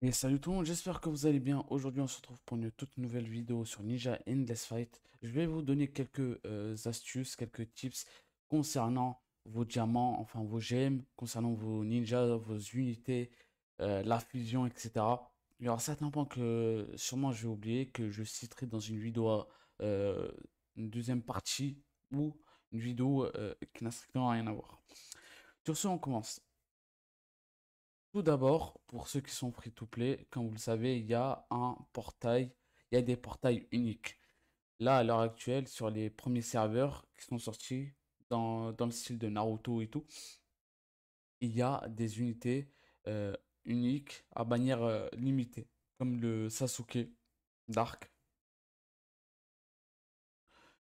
Et salut tout le monde, j'espère que vous allez bien. Aujourd'hui, on se retrouve pour une toute nouvelle vidéo sur Ninja Endless Fight. Je vais vous donner quelques euh, astuces, quelques tips concernant vos diamants, enfin vos gemmes, concernant vos ninjas, vos unités, euh, la fusion, etc. Il y aura certains points que sûrement je vais oublier, que je citerai dans une vidéo, euh, une deuxième partie, ou une vidéo qui n'a strictement rien à voir. Sur ce, on commence. Tout d'abord, pour ceux qui sont free-to-play, comme vous le savez, il y a un portail, il y a des portails uniques. Là, à l'heure actuelle, sur les premiers serveurs qui sont sortis dans, le style de Naruto et tout, il y a des unités euh, uniques à bannière euh, limitée, comme le Sasuke Dark.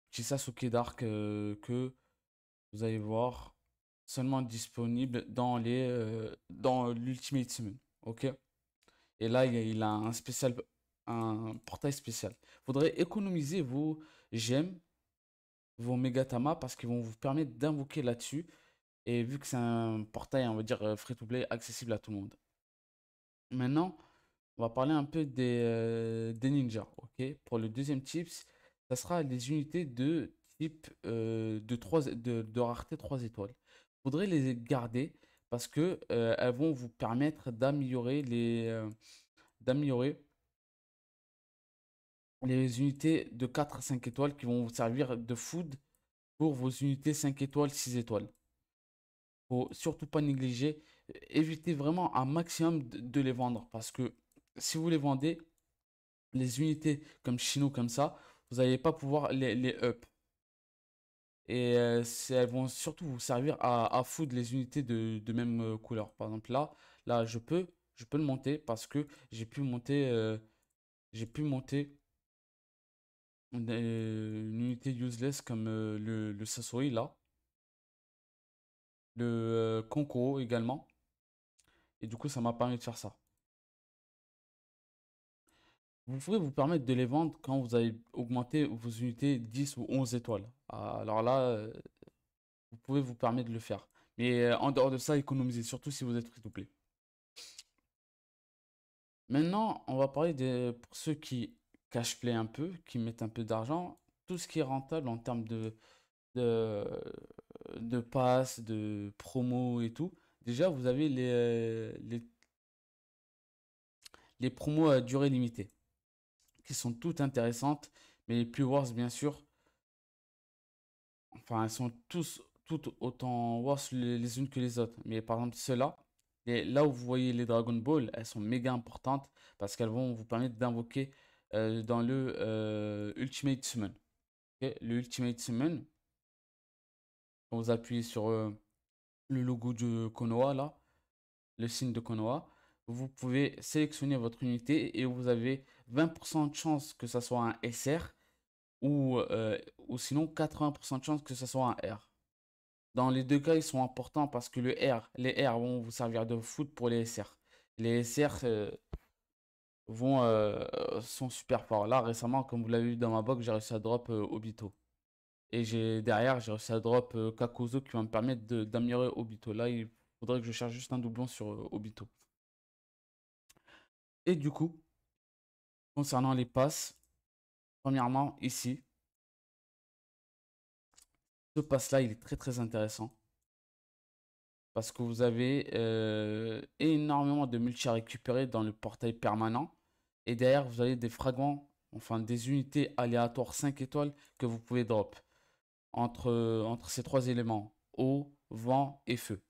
Petit Sasuke Dark euh, que vous allez voir seulement disponible dans les euh, dans l'Ultimate semaine Ok. Et là, il a, un spécial, un portail spécial. Faudrait économiser vos gemmes, vos Megatama parce qu'ils vont vous permettre d'invoquer là-dessus. Et vu que c'est un portail, on va dire euh, free to play, accessible à tout le monde. Maintenant, on va parler un peu des, euh, des ninjas. Ok. Pour le deuxième tips, ça sera les unités de type de, 3, de, de rareté 3 étoiles faudrait les garder parce que euh, elles vont vous permettre d'améliorer les euh, d'améliorer les unités de 4 à 5 étoiles qui vont vous servir de food pour vos unités 5 étoiles, 6 étoiles. Faut surtout pas négliger, évitez vraiment un maximum de, les vendre parce que si vous les vendez, les unités comme Chino comme ça, vous n'allez pas pouvoir les up. Et euh, elles vont surtout vous servir à, à foudre les unités de, même euh, couleur. Par exemple là, là je peux, je peux le monter parce que j'ai pu monter, euh, j'ai pu monter une unité useless comme le, le Sasori là. Le euh, également. Et du coup, ça m'a permis de faire ça vous pouvez vous permettre de les vendre quand vous avez augmenté vos unités 10 ou 11 étoiles. Alors là, euh, vous pouvez vous permettre de le faire. Mais euh, en dehors de ça, économisez, surtout si vous êtes free Maintenant, on va parler de, pour ceux qui cash play un peu, qui mettent un peu d'argent, tout ce qui est rentable en termes de, de, de passes, de promos et tout. Déjà, vous avez les, euh, les promos à durée limitée sont toutes intéressantes, mais les plus worse, bien sûr. Enfin, elles sont tous, toutes autant worse les, unes que les autres. Mais par exemple, ceux-là, et là où vous voyez les Dragon Ball, elles sont méga importantes parce qu'elles vont vous permettre d'invoquer euh, dans euh, le Ultimate Summon. et le Ultimate Summon, vous appuyez sur euh, le logo de Konoha là, le signe de Konoha, vous pouvez sélectionner votre unité et vous avez 20% de chance que ça soit un SR euh, ou, sinon 80% de chance que ce soit un R. Dans les deux cas, ils sont importants parce que le R, les R vont vous servir de foot pour les SR. Les SR euh, vont, euh, sont super forts. Là, récemment, comme vous l'avez vu dans ma box, j'ai réussi à drop Obito. Et j'ai derrière, j'ai réussi à drop Kakuzo qui va me permettre d'améliorer Obito. Là, il faudrait que je cherche juste un doublon sur Obito. Et du coup, concernant les passes, premièrement, ici, ce passe là il est très très intéressant. Parce que vous avez euh, énormément de multi à récupérer dans le portail permanent. Et derrière, vous avez des fragments, enfin des unités aléatoires 5 étoiles que vous pouvez drop. Entre, entre ces trois éléments, eau, vent et feu.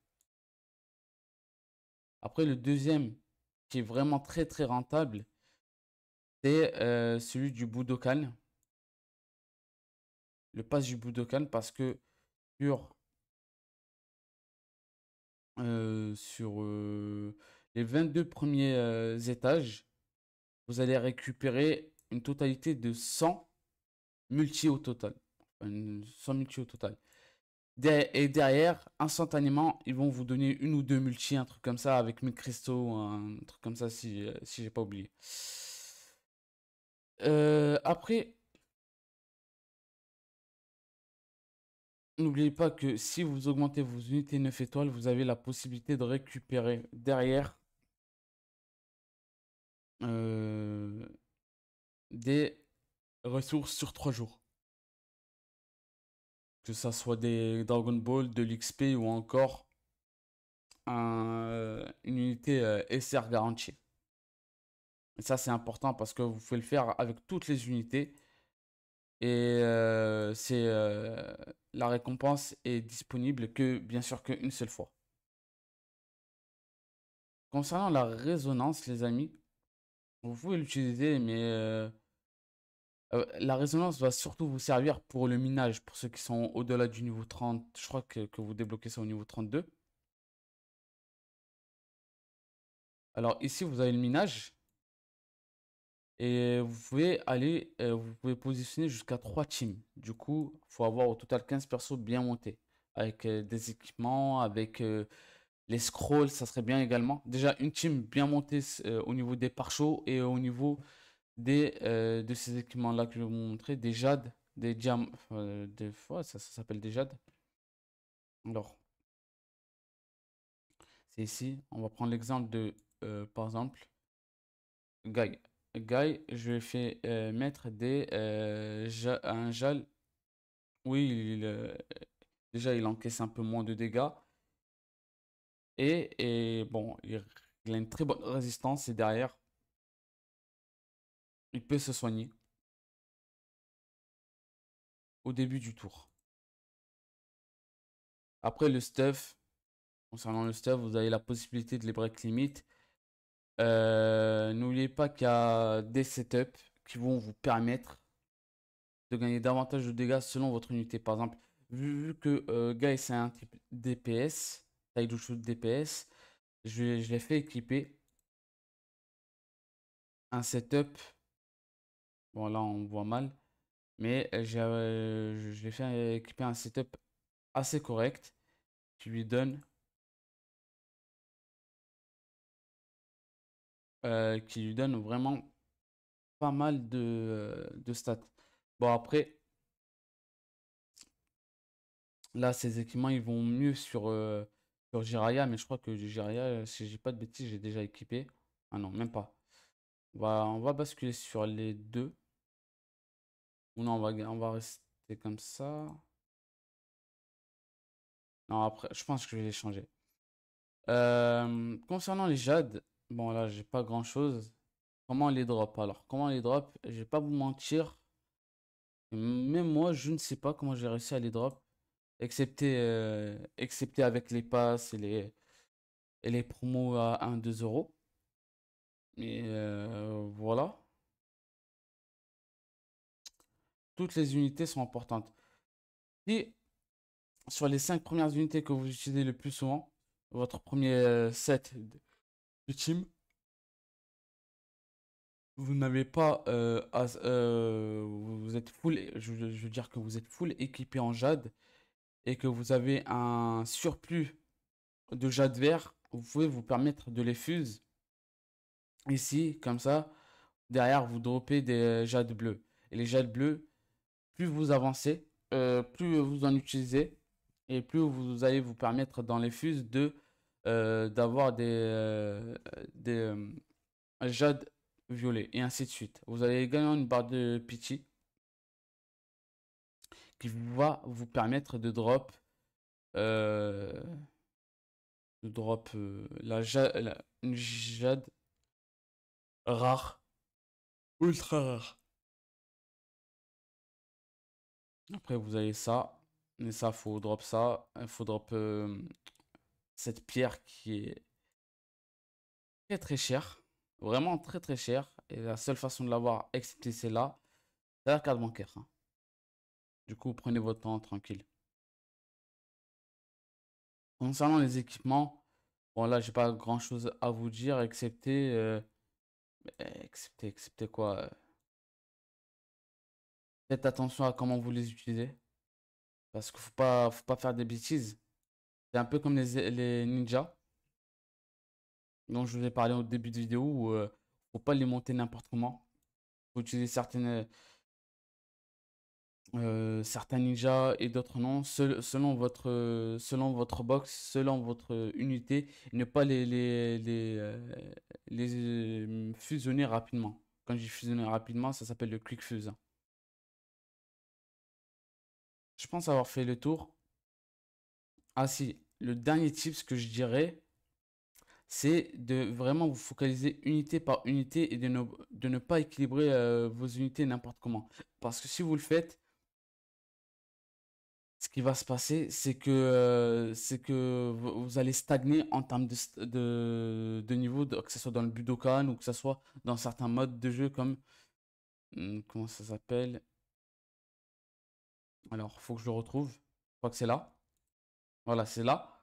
Après, le deuxième qui est vraiment très très rentable, c'est euh, celui du Budokan. Le pass du boudokan parce que sur, euh, sur euh, les 22 premiers étages, vous allez récupérer une totalité de 100 multi au total. 100 multi au total. Et derrière, instantanément, ils vont vous donner une ou deux multi, un truc comme ça, avec cristaux, un truc comme ça, si, euh, si j'ai pas oublié. Euh, après, n'oubliez pas que si vous augmentez vos unités 9 étoiles, vous avez la possibilité de récupérer derrière euh, des ressources sur 3 jours que ça soit des Dragon Ball, de l'XP ou encore euh, une unité euh, SR garantie. ça c'est important parce que vous pouvez le faire avec toutes les unités et euh, c'est la récompense est disponible que bien sûr qu'une seule fois. Concernant la résonance les amis, vous pouvez l'utiliser mais euh, la résonance va surtout vous servir pour le minage, pour ceux qui sont au-delà du niveau 30. Je crois que, vous débloquez ça au niveau 32. Alors ici, vous avez le minage. Et vous pouvez aller, euh, vous pouvez positionner jusqu'à 3 teams. Du coup, il faut avoir au total 15 persos bien montés. Avec euh, des équipements, avec les scrolls, ça serait bien également. Déjà, une team bien montée au niveau des pare et au niveau des, euh, de ces équipements-là que je vais vous montrer, des jades, des diamants, euh, des fois ça, ça s'appelle des jades. Alors, c'est ici, on va prendre l'exemple de, euh, par exemple, Guy. Guy, je vais faire mettre des, un jal. Oui, il, déjà il encaisse un peu moins de dégâts. Et, et bon, il, il a une très bonne résistance et derrière, il peut se soigner au début du tour. Après le stuff, concernant le stuff, vous avez la possibilité de les break limit. Euh, n'oubliez pas qu'il y a des setups qui vont vous permettre de gagner davantage de dégâts selon votre unité. Par exemple, vu, que euh, Guy un type DPS, taille shoot DPS, je l'ai fait équiper un setup Bon, là, on voit mal. Mais euh, euh, je l'ai fait euh, équiper un setup assez correct. qui lui donne qui lui donne vraiment pas mal de, de stats. Bon, après, là, ces équipements, ils vont mieux sur, Jiraya, mais je crois que Jiraya, si j'ai pas de bêtises, j'ai déjà équipé. Ah non, même pas. On va, basculer sur les deux. Ou non, on va, on va rester comme ça. Non, après, je pense que je vais les changer. Euh, concernant les jades, bon là, j'ai pas grand chose. Comment les drop alors Comment les drop Je vais pas vous mentir. Même moi, je ne sais pas comment j'ai réussi à les drop. Excepté, euh, excepté avec les passes et les, et les promos à 1-2 euros. Mais euh, voilà. Toutes les unités sont importantes. Si sur les 5 premières unités que vous utilisez le plus souvent, votre premier euh, set de team, vous n'avez pas, euh, vous êtes full, je, veux dire que vous êtes full équipé en jade et que vous avez un surplus de jade vert, vous pouvez vous permettre de les fuser ici, comme ça. Derrière, vous dropez des euh, jades bleus. Et les jades bleus, plus vous avancez, euh, plus vous en utilisez, et plus vous allez vous permettre dans les fuses de euh, d'avoir des, des jades violets, et ainsi de suite. Vous allez gagner une barre de pitié qui va vous permettre de drop drop la, jade rare. Ultra rare. Après, vous avez ça. Mais ça, faut drop ça. Il faut drop euh, cette pierre qui est très très chère. Vraiment très très chère. Et la seule façon de l'avoir, excepté celle-là, c'est la carte bancaire. Hein. Du coup, prenez votre temps tranquille. Concernant les équipements, bon là, j'ai pas grand chose à vous dire, excepté euh, Excepté, excepté quoi euh? Faites attention à comment vous les utilisez. Parce que faut pas, pas faire des bêtises. C'est un peu comme les, les ninjas. dont je vous ai parlé au début de vidéo où euh, faut pas les monter n'importe comment. Faut utiliser certaines euh, certains ninjas et d'autres non selon votre selon votre box, selon votre unité, ne pas les les, les, les euh, fusionner rapidement. Quand dis fusionné rapidement, ça s'appelle le quick fuse. Je pense avoir fait le tour. Ah si, le dernier tip ce que je dirais, c'est de vraiment vous focaliser unité par unité et de ne, pas équilibrer euh, vos unités n'importe comment. Parce que si vous le faites, ce qui va se passer, c'est que euh, c'est que vous allez stagner en termes de, niveau, que ce soit dans le Budokan ou que ce soit dans certains modes de jeu comme hmm, comment ça s'appelle Alors, il faut que je le retrouve. Je crois que c'est là. Voilà, c'est là.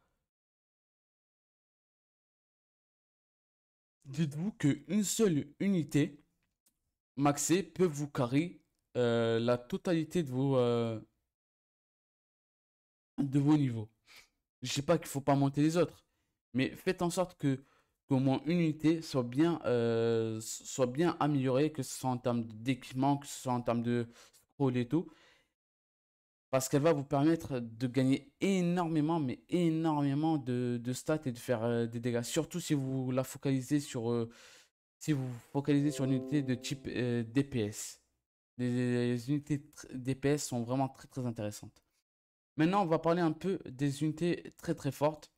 Dites-vous qu'une seule unité maxée peut vous carrer euh, la totalité de vos euh, de vos niveaux. Je sais pas qu'il faut pas monter les autres, mais faites en sorte que qu'au moins une unité soit bien, euh, soit bien améliorée, que ce soit en termes d'équipement, que ce soit en termes de scroll et tout. Parce qu'elle va vous permettre de gagner énormément, mais énormément de, stats et de faire euh, des dégâts. Surtout si vous la focalisez sur, euh, si vous focalisez sur une unité de type DPS. les unités DPS sont vraiment très très intéressantes. Maintenant, on va parler un peu des unités très très fortes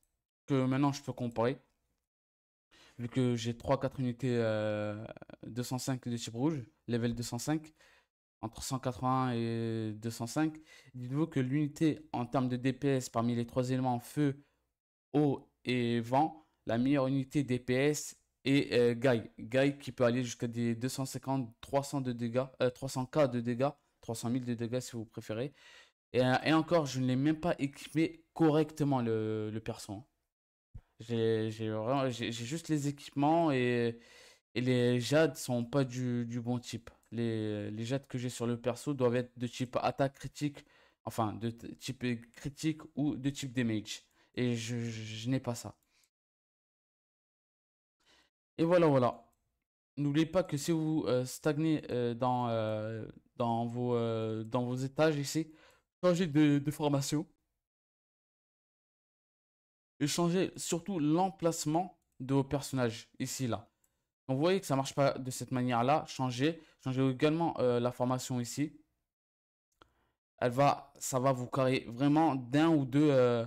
que maintenant je peux comparer. Vu que j'ai 3-4 unités 205 euh, de type rouge, level 205, entre 180 et 205. Dites-vous que l'unité en termes de DPS parmi les trois éléments feu, eau et vent, la meilleure unité DPS est Gaï. Euh, Gaï qui peut aller jusqu'à des 250, 300 de dégâts, 300k euh, de dégâts, 300 000 de dégâts si vous préférez. Euh, et, encore, je ne l'ai même pas équipé correctement, le, perso. Hein. J'ai juste les équipements et, les jades sont pas du, bon type. Les, les jades que j'ai sur le perso doivent être de type attaque critique, enfin de type critique ou de type damage. Et je, n'ai pas ça. Et voilà, voilà. N'oubliez pas que si vous euh, stagnez euh, dans, vos, dans vos étages ici, changer de, formation et changer surtout l'emplacement de vos personnages ici là. vous voyez que ça marche pas de cette manière là. Changer. Changer également euh, la formation ici. Elle va, ça va vous carrer vraiment d'un ou deux, euh,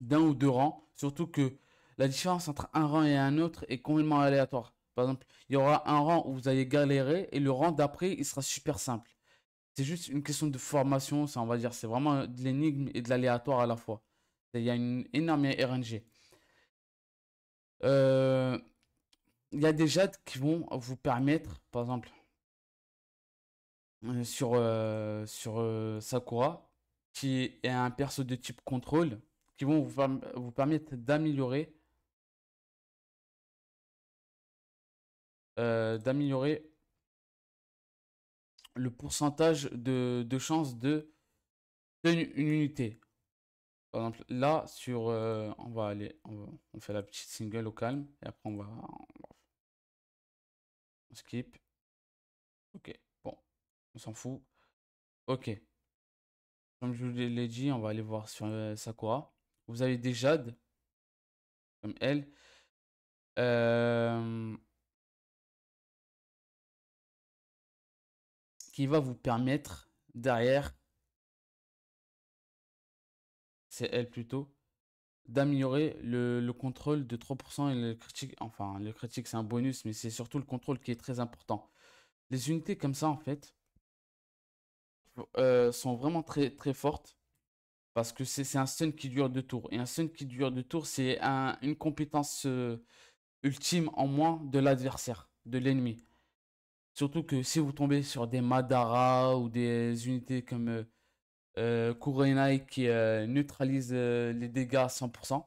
d'un ou deux rangs. Surtout que la différence entre un rang et un autre est complètement aléatoire. Par exemple, il y aura un rang où vous allez galérer et le rang d'après il sera super simple. C'est juste une question de formation, ça on va dire. C'est vraiment de l'énigme et de l'aléatoire à la fois. Il y a une énorme RNG. Euh, il y a des jades qui vont vous permettre, par exemple, euh, sur, euh, sur Sakura, qui est un perso de type contrôle, qui vont vous, permettre d'améliorer d'améliorer le pourcentage de, de chance de, une, unité. Par exemple, là, sur, euh, on va aller, on, fait la petite single au calme, et après on va, skip. Ok, bon, on s'en fout. Ok. Comme je vous l'ai dit, on va aller voir sur euh, Sakura. Vous avez des Jade, comme elle. Euh, qui va vous permettre derrière, c'est elle plutôt, d'améliorer le, contrôle de 3% et le critique. Enfin, le critique c'est un bonus, mais c'est surtout le contrôle qui est très important. Les unités comme ça en fait euh, sont vraiment très très fortes parce que c'est un stun qui dure deux tours et un stun qui dure deux tours c'est une compétence euh, ultime en moins de l'adversaire, de l'ennemi. Surtout que si vous tombez sur des Madara ou des unités comme euh, euh Kurenai qui neutralise neutralisent euh, les dégâts à 100%,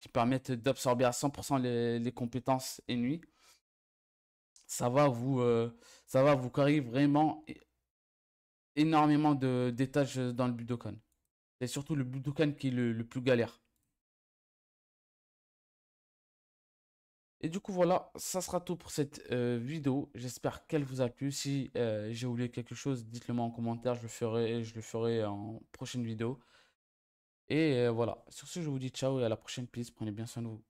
qui permettent d'absorber à 100% les, compétences ennemies, ça va vous, euh, ça va vous carrer vraiment énormément de d'étages dans le Budokan. C'est surtout le Budokan qui est le plus galère. Et du coup, voilà, ça sera tout pour cette euh, vidéo. J'espère qu'elle vous a plu. Si euh, j'ai oublié quelque chose, dites-le moi en commentaire. Je le ferai, je le ferai en prochaine vidéo. Et euh, voilà. Sur ce, je vous dis ciao et à la prochaine. Peace. Prenez bien soin de vous.